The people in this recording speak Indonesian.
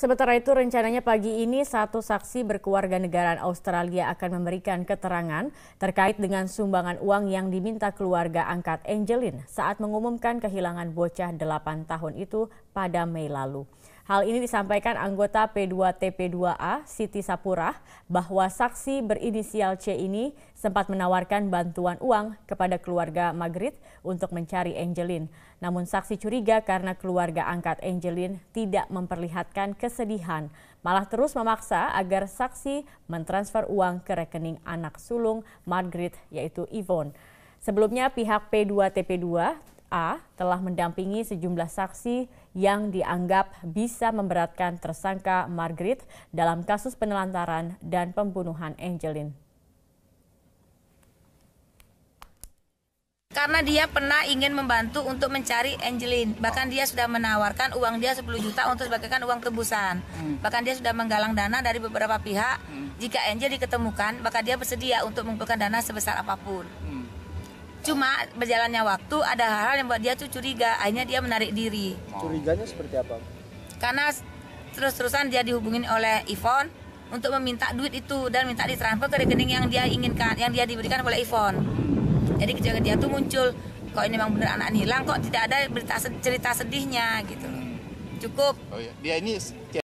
Sementara itu rencananya pagi ini satu saksi berkeluarga negara Australia akan memberikan keterangan terkait dengan sumbangan uang yang diminta keluarga angkat Angelin saat mengumumkan kehilangan bocah 8 tahun itu pada Mei lalu. Hal ini disampaikan anggota P2TP2A Siti Sapura bahwa saksi berinisial C ini sempat menawarkan bantuan uang kepada keluarga Margaret untuk mencari Angelin. Namun saksi curiga karena keluarga angkat Angelin tidak memperlihatkan kesedihan, malah terus memaksa agar saksi mentransfer uang ke rekening anak sulung Margaret yaitu Yvonne. Sebelumnya pihak P2TP2 A telah mendampingi sejumlah saksi yang dianggap bisa memberatkan tersangka Margaret dalam kasus penelantaran dan pembunuhan Angelin. Karena dia pernah ingin membantu untuk mencari Angelin, bahkan dia sudah menawarkan uang dia 10 juta untuk sebagaikan uang tebusan. Hmm. Bahkan dia sudah menggalang dana dari beberapa pihak. Hmm. Jika Angel diketemukan, bahkan dia bersedia untuk mengumpulkan dana sebesar apapun. Hmm. Cuma berjalannya waktu ada hal-hal yang buat dia tuh curiga, akhirnya dia menarik diri. Curiganya seperti apa? Karena terus-terusan dia dihubungin oleh Ivon untuk meminta duit itu dan minta ditransfer ke rekening yang dia inginkan, yang dia diberikan oleh Ivon. Jadi kejadian dia tuh muncul, kok ini memang benar anak hilang, kok tidak ada berita cerita sedihnya gitu. Cukup. Oh iya, dia ini